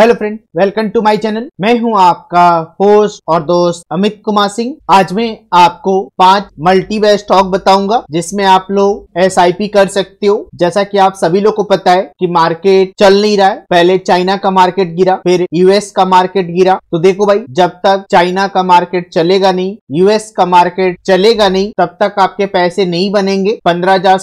hello friend welcome to my channel मैं हूं आपका होस्ट और दोस्त अमित कुमार सिंह आज मैं आपको पांच मल्टी वे स्टॉक बताऊंगा जिसमें आप लोग एस कर सकते हो जैसा कि आप सभी लोग को पता है कि मार्केट चल नहीं रहा है पहले चाइना का मार्केट गिरा फिर यूएस का मार्केट गिरा तो देखो भाई जब तक चाइना का मार्केट चलेगा नहीं यूएस का मार्केट चलेगा नहीं तब तक आपके पैसे नहीं बनेंगे पंद्रह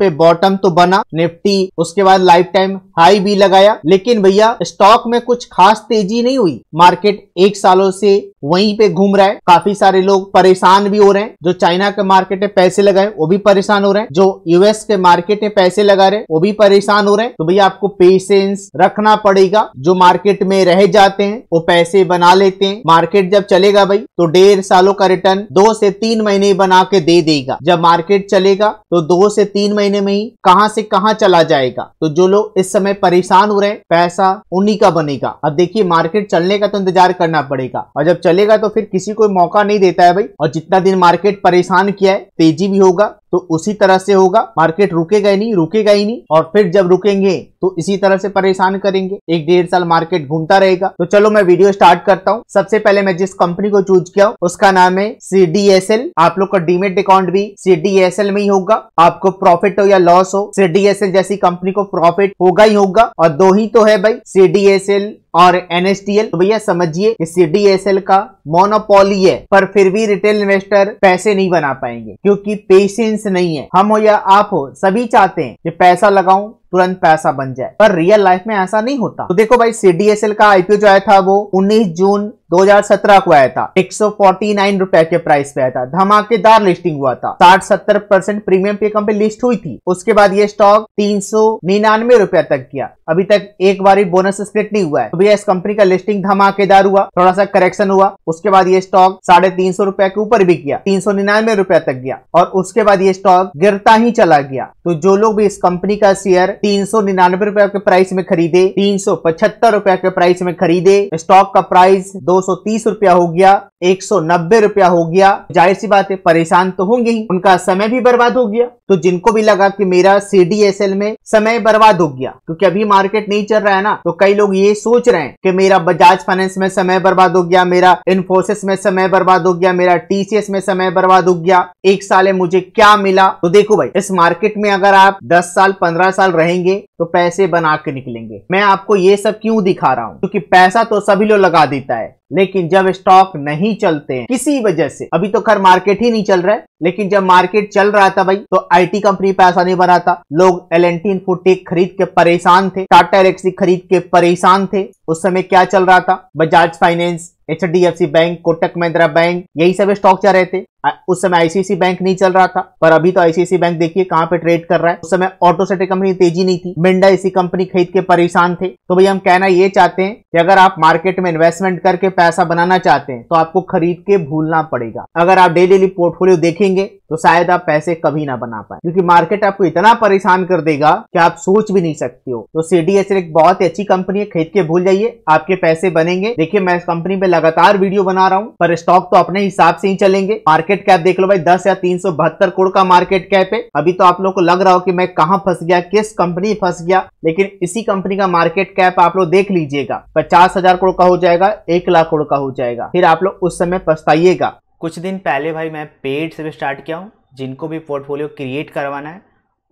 पे बॉटम तो बना निफ्टी उसके बाद लाइफ टाइम हाई भी लगाया लेकिन भैया स्टॉक में में कुछ खास तेजी नहीं हुई मार्केट एक सालों से वहीं पे घूम रहा है काफी सारे लोग परेशान भी हो रहे हैं जो चाइना के मार्केट में पैसे लगाए वो भी परेशान हो रहे हैं जो यूएस के मार्केट में पैसे लगा रहे वो भी परेशान हो रहे हैं तो भैया आपको पेशेंस रखना पड़ेगा जो मार्केट में रह जाते हैं वो पैसे बना लेते हैं मार्केट जब चलेगा भाई तो डेढ़ सालों का रिटर्न दो से तीन महीने बना के दे देगा जब मार्केट चलेगा तो दो से तीन महीने में ही कहा से कहा चला जाएगा तो जो लोग इस समय परेशान हो रहे हैं पैसा उन्हीं का बना होने का अब देखिए मार्केट चलने का तो इंतजार करना पड़ेगा और जब चलेगा तो फिर किसी को मौका नहीं देता है भाई और जितना दिन मार्केट परेशान किया है तेजी भी होगा तो उसी तरह से होगा मार्केट रुकेगा ही नहीं रुकेगा ही नहीं और फिर जब रुकेंगे तो इसी तरह से परेशान करेंगे एक डेढ़ साल मार्केट घूमता रहेगा तो चलो मैं वीडियो स्टार्ट करता हूँ सबसे पहले मैं जिस कंपनी को चूज किया हूँ उसका नाम है सीडीएसएल आप लोग का डीमेट अकाउंट भी सीडीएसएल में ही होगा आपको प्रॉफिट हो या लॉस हो सीडीएसएल जैसी कंपनी को प्रॉफिट होगा ही होगा और दो ही तो है भाई सीडीएसएल channel और एनएसटीएल तो भैया समझिए सीडीएसएल का मोनोपोली है पर फिर भी रिटेल इन्वेस्टर पैसे नहीं बना पाएंगे क्योंकि पेशेंस नहीं है हम हो या आप हो सभी चाहते हैं कि पैसा लगाऊं तुरंत पैसा बन जाए पर रियल लाइफ में ऐसा नहीं होता तो देखो भाई सीडीएसएल का आईपीओ जो आया था वो 19 जून 2017 को आया था एक सौ रुपए के प्राइस पे आया था धमाकेदार लिस्टिंग हुआ था साठ सत्तर परसेंट प्रीमियम पे कंपनी लिस्ट हुई थी उसके बाद ये स्टॉक तीन सौ रुपया तक किया अभी तक एक बार बोनस स्प्लिट नहीं हुआ है तो रुपया इस कंपनी का लिस्टिंग धमाकेदार हुआ थोड़ा सा करेक्शन हुआ उसके बाद ये स्टॉक साढ़े तीन सौ रुपए के ऊपर भी गया तीन सौ निन्यानवे रुपए तक गया और उसके बाद ये स्टॉक गिरता ही चला गया तो जो लोग भी इस कंपनी का शेयर तीन सौ निन्यानवे रुपए के प्राइस में खरीदे तीन सौ पचहत्तर रुपए के प्राइस में खरीदे स्टॉक का प्राइस दो सौ तीस रुपया हो गया एक सौ नब्बे रुपया हो गया जाहिर सी बात है परेशान तो होंगे ही उनका समय भी बर्बाद हो गया तो जिनको भी लगा कि मेरा एल में समय बर्बाद हो गया क्योंकि अभी मार्केट नहीं चल रहा है ना तो कई लोग ये सोच रहे रहे हैं कि मेरा बजाज फाइनेंस में समय बर्बाद हो गया मेरा इन्फोसिस में समय बर्बाद हो गया मेरा टीसीएस में समय बर्बाद हो गया एक साल है मुझे क्या मिला तो देखो भाई इस मार्केट में अगर आप दस साल पंद्रह साल रहेंगे तो पैसे बना के निकलेंगे मैं आपको ये सब क्यों दिखा रहा हूँ क्योंकि पैसा तो सभी लोग लगा देता है लेकिन जब स्टॉक नहीं चलते हैं किसी वजह से अभी तो खर मार्केट ही नहीं चल रहा है लेकिन जब मार्केट चल रहा था भाई तो आईटी कंपनी पैसा नहीं बनाता लोग एल एन टी खरीद के परेशान थे टाटा एलेक्सी खरीद के परेशान थे उस समय क्या चल रहा था Bajaj finance H D F C bank Kotak Mahindra bank यही सब स्टॉक चल रहे थे उस समय आईसीसी बैंक नहीं चल रहा था पर अभी तो आईसीसी बैंक देखिए कहाँ पे ट्रेड कर रहा है उस समय ऑटो सेटे कंपनी तेजी नहीं थी मिंडा ऐसी कंपनी खरीद के परेशान थे तो भाई हम कहना ये चाहते हैं कि अगर आप मार्केट में इन्वेस्टमेंट करके पैसा बनाना चाहते हैं तो आपको खरीद के भूलना पड़ेगा अगर आप डेली पोर्टफोलियो देखेंगे तो शायद आप पैसे कभी ना बना पाए क्योंकि मार्केट आपको इतना परेशान कर देगा कि आप सोच भी नहीं सकते हो तो सी एक बहुत ही अच्छी कंपनी है खरीद के भूल जाइए जाइए आपके पैसे बनेंगे देखिए मैं इस कंपनी पे लगातार वीडियो बना रहा हूँ पर स्टॉक तो अपने हिसाब से ही चलेंगे मार्केट कैप देख लो भाई दस या तीन करोड़ का मार्केट कैप है अभी तो आप लोग को लग रहा हो कि मैं कहाँ फंस गया किस कंपनी फंस गया लेकिन इसी कंपनी का मार्केट कैप आप लोग देख लीजिएगा पचास करोड़ का हो जाएगा एक लाख करोड़ का हो जाएगा फिर आप लोग उस समय पछताइएगा कुछ दिन पहले भाई मैं पेड से भी स्टार्ट किया हूँ जिनको भी पोर्टफोलियो क्रिएट करवाना है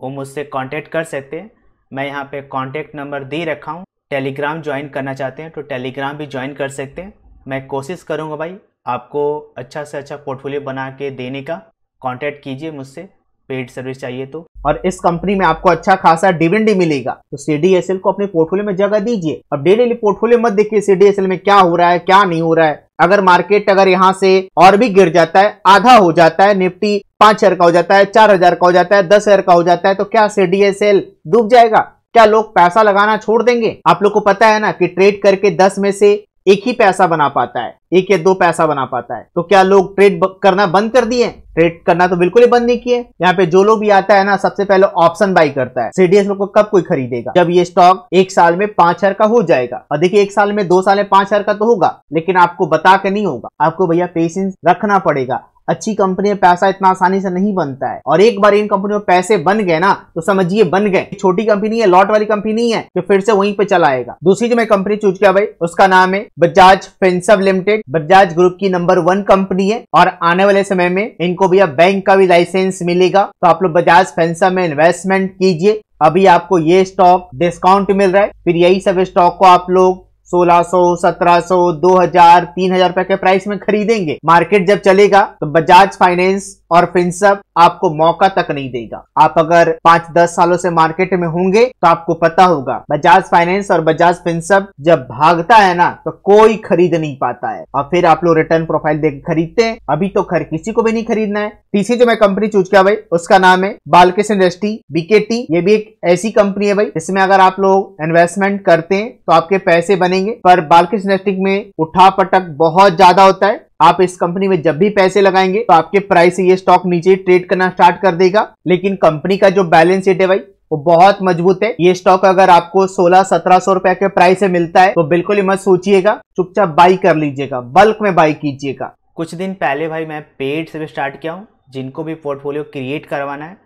वो मुझसे कांटेक्ट कर सकते हैं मैं यहाँ पे कांटेक्ट नंबर दे रखा हूँ टेलीग्राम ज्वाइन करना चाहते हैं तो टेलीग्राम भी ज्वाइन कर सकते हैं मैं कोशिश करूंगा भाई आपको अच्छा से अच्छा पोर्टफोलियो बना के देने का कांटेक्ट कीजिए मुझसे पेड सर्विस चाहिए तो और इस कंपनी में आपको अच्छा खासा डिविडेंड मिलेगा तो सीडीएसएल को अपने पोर्टफोलियो में जगह दीजिए अब डेली पोर्टफोलियो मत देखिए सीडीएसएल में क्या हो रहा है क्या नहीं हो रहा है अगर मार्केट अगर यहाँ से और भी गिर जाता है आधा हो जाता है निफ्टी पांच हजार का हो जाता है चार हजार का हो जाता है दस हजार का हो जाता है तो क्या सीडीएसएल डूब जाएगा क्या लोग पैसा लगाना छोड़ देंगे आप लोग को पता है ना कि ट्रेड करके दस में से एक ही पैसा बना पाता है एक या दो पैसा बना पाता है तो क्या लोग ट्रेड करना बंद कर दिए ट्रेड करना तो बिल्कुल ही बंद नहीं किए यहाँ पे जो लोग भी आता है ना सबसे पहले ऑप्शन बाई करता है सीडीएस लोग को कब कोई खरीदेगा जब ये स्टॉक एक साल में पांच हजार का हो जाएगा और देखिए एक साल में दो साल में पांच हजार का तो होगा लेकिन आपको बता के नहीं होगा आपको भैया पेशेंस रखना पड़ेगा अच्छी कंपनी में पैसा इतना आसानी से नहीं बनता है और एक बार इन कंपनियों में पैसे बन गए ना तो समझिए बन गए छोटी कंपनी है लॉट वाली कंपनी है तो फिर से वहीं पे चला आएगा दूसरी जो मैं कंपनी चूज किया भाई उसका नाम है बजाज फिंसव लिमिटेड बजाज ग्रुप की नंबर वन कंपनी है और आने वाले समय में इनको भैया बैंक का भी लाइसेंस मिलेगा तो आप लोग बजाज फेंसव में इन्वेस्टमेंट कीजिए अभी आपको ये स्टॉक डिस्काउंट मिल रहा है फिर यही सब स्टॉक को आप लोग सोलह सत्रह दो हजार तीन हजार रुपए के प्राइस में खरीदेंगे मार्केट जब चलेगा तो बजाज फाइनेंस और प्रिंसअप आपको मौका तक नहीं देगा आप अगर पांच दस सालों से मार्केट में होंगे तो आपको पता होगा बजाज फाइनेंस और बजाज प्रिंसअप जब भागता है ना तो कोई खरीद नहीं पाता है और फिर आप लोग रिटर्न प्रोफाइल देख खरीदते हैं अभी तो खर किसी को भी नहीं खरीदना है तीसरी जो मैं कंपनी चूज किया भाई उसका नाम है बालकृष्ण इंडस्ट्री बीकेटी ये भी एक ऐसी कंपनी है भाई इसमें अगर आप लोग इन्वेस्टमेंट करते हैं तो आपके पैसे बनेंगे पर बालकृष्ण इंडस्ट्री में उठा पटक बहुत ज्यादा होता है आप इस कंपनी में जब भी पैसे लगाएंगे तो आपके प्राइस से ये स्टॉक नीचे ट्रेड करना स्टार्ट कर देगा लेकिन कंपनी का जो बैलेंस शीट है भाई वो बहुत मजबूत है ये स्टॉक अगर आपको 16 1700 सौ रुपए के प्राइस से मिलता है तो बिल्कुल ही मत सोचिएगा चुपचाप बाई कर लीजिएगा बल्क में बाई कीजिएगा कुछ दिन पहले भाई मैं पेड से भी स्टार्ट किया हूँ जिनको भी पोर्टफोलियो क्रिएट करवाना है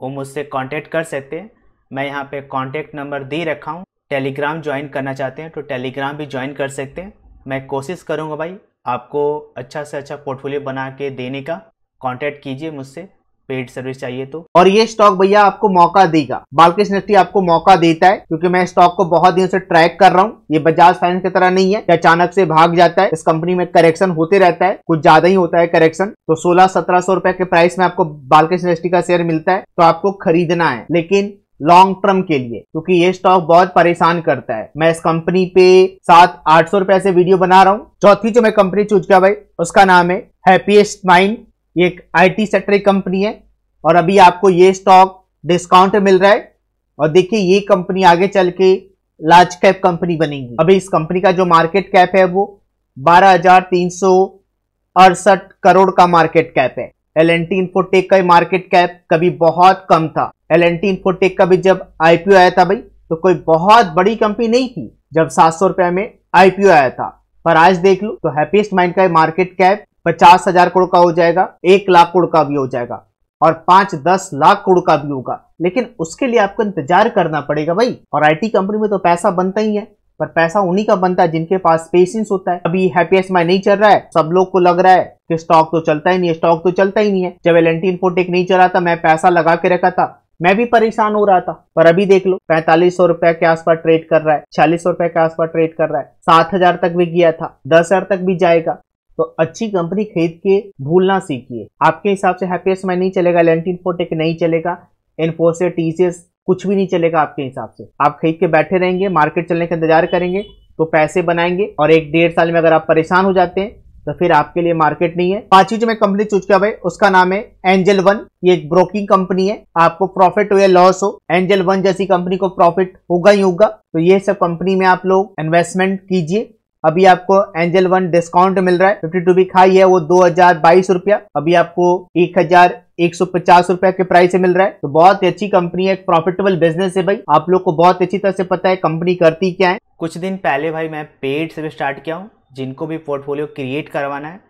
वो मुझसे कॉन्टेक्ट कर सकते हैं मैं यहाँ पे कॉन्टेक्ट नंबर दे रखा हूँ टेलीग्राम ज्वाइन करना चाहते हैं तो टेलीग्राम भी ज्वाइन कर सकते हैं मैं कोशिश करूंगा भाई आपको अच्छा से अच्छा पोर्टफोलियो बना के देने का कांटेक्ट कीजिए मुझसे पेड सर्विस चाहिए तो और ये स्टॉक भैया आपको मौका देगा बालकृष्ण निफ्टी आपको मौका देता है क्योंकि मैं स्टॉक को बहुत दिनों से ट्रैक कर रहा हूँ ये बजाज फाइनेंस की तरह नहीं है अचानक से भाग जाता है इस कंपनी में करेक्शन होते रहता है कुछ ज्यादा ही होता है करेक्शन तो सोलह सत्रह सौ रुपए के प्राइस में आपको बालकृष्ण इंडस्ट्री का शेयर मिलता है तो आपको खरीदना है लेकिन लॉन्ग टर्म के लिए क्योंकि ये स्टॉक बहुत परेशान करता है मैं इस कंपनी पे सात आठ सौ रुपए से वीडियो बना रहा हूँ चौथी जो मैं कंपनी चूज किया भाई उसका नाम है हैप्पीएस्ट माइंड ये एक आईटी सेक्टर की कंपनी है और अभी आपको ये स्टॉक डिस्काउंट मिल रहा है और देखिए ये कंपनी आगे चल के लार्ज कैप कंपनी बनेगी अभी इस कंपनी का जो मार्केट कैप है वो बारह हजार तीन सौ अड़सठ करोड़ का मार्केट कैप है एल एन टी इन्फोटेक का मार्केट कैप कभी बहुत कम था एल एन टी इन्फोटेक का भी जब आईपीओ आया था भाई तो कोई बहुत बड़ी कंपनी नहीं थी जब सात सौ रुपए में आईपीओ आया था पर आज देख लो तो हैप्पीस्ट माइंड का मार्केट कैप पचास हजार करोड़ का हो जाएगा एक लाख करोड़ का भी हो जाएगा और पांच दस लाख करोड़ का भी होगा लेकिन उसके लिए आपको इंतजार करना पड़ेगा भाई और आईटी कंपनी में तो पैसा बनता ही है पर पैसा उन्हीं का बनता है जिनके पास पेशेंस होता है अभी हैप्पीएस माई नहीं चल रहा है सब लोग को लग रहा है कि स्टॉक तो चलता ही नहीं है स्टॉक तो चलता ही नहीं है जब एल फोटेक नहीं चला था मैं पैसा लगा के रखा था मैं भी परेशान हो रहा था पर अभी देख लो पैंतालीस सौ रुपए के आसपास ट्रेड कर रहा है छियालीस सौ रुपए के आसपास ट्रेड कर रहा है सात हजार तक भी गया था दस हजार तक भी जाएगा तो अच्छी कंपनी खरीद के भूलना सीखिए आपके हिसाब से हैप्पी माई नहीं चलेगा लेंटीन फोटेक नहीं चलेगा इन्फोसिस टीसीएस कुछ भी नहीं चलेगा आपके हिसाब से आप खरीद के बैठे रहेंगे मार्केट चलने का इंतजार करेंगे तो पैसे बनाएंगे और एक डेढ़ साल में अगर आप परेशान हो जाते हैं तो फिर आपके लिए मार्केट नहीं है पांचवी जो मैं कंपनी चूज किया भाई उसका नाम है एंजल वन ये एक ब्रोकिंग कंपनी है आपको प्रॉफिट हो या लॉस हो एंजल वन जैसी कंपनी को प्रॉफिट होगा ही होगा तो ये सब कंपनी में आप लोग इन्वेस्टमेंट कीजिए अभी आपको एंजल वन डिस्काउंट मिल रहा है फिफ्टी टू बी खाई है वो दो हजार बाईस रुपया अभी आपको एक हजार एक सौ पचास रूपया के प्राइस से मिल रहा है तो बहुत ही अच्छी कंपनी है एक प्रॉफिटेबल बिजनेस है भाई आप लोग को बहुत अच्छी तरह से पता है कंपनी करती क्या है कुछ दिन पहले भाई मैं पेड से भी स्टार्ट किया हूँ जिनको भी पोर्टफोलियो क्रिएट करवाना है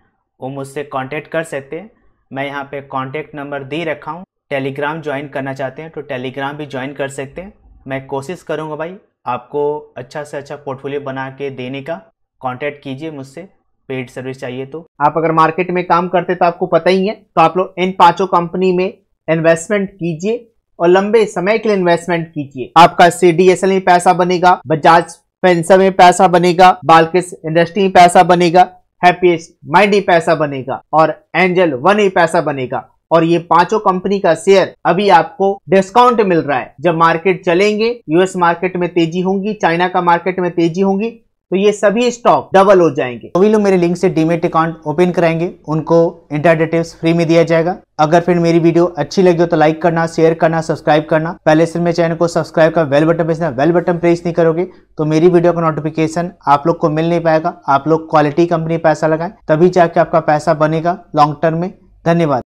वो मुझसे कॉन्टेक्ट कर सकते हैं मैं यहाँ पे कॉन्टेक्ट नंबर दे रखा हूँ टेलीग्राम ज्वाइन करना चाहते हैं तो टेलीग्राम भी ज्वाइन कर सकते हैं मैं कोशिश करूँगा भाई आपको अच्छा से अच्छा पोर्टफोलियो बना के देने का कॉन्टेक्ट कीजिए मुझसे पेड सर्विस चाहिए तो आप अगर मार्केट में काम करते तो आपको पता ही है तो आप लोग इन पांचों कंपनी में इन्वेस्टमेंट कीजिए और लंबे समय के लिए इन्वेस्टमेंट कीजिए आपका सीडीएसएल में पैसा बनेगा बजाज पेंसर में पैसा बनेगा बालकिस इंडस्ट्री में पैसा बनेगा हैप्पीएस्ट माइंड ही पैसा बनेगा और एंजल वन ही पैसा बनेगा और ये पांचों कंपनी का शेयर अभी आपको डिस्काउंट मिल रहा है जब मार्केट चलेंगे यूएस मार्केट में तेजी होंगी चाइना का मार्केट में तेजी होंगी तो ये सभी स्टॉक डबल हो जाएंगे सभी तो लोग मेरे लिंक से डीमेट अकाउंट ओपन कराएंगे उनको इंटर डिटेल्स फ्री में दिया जाएगा अगर फिर मेरी वीडियो अच्छी लगी हो तो लाइक करना शेयर करना सब्सक्राइब करना पहले से मेरे चैनल को सब्सक्राइब कर bell button press bell button press नहीं करोगे तो मेरी वीडियो का नोटिफिकेशन आप लोग को मिल नहीं पाएगा आप लोग क्वालिटी कंपनी पैसा लगाए तभी जाके आपका पैसा बनेगा लॉन्ग टर्म में धन्यवाद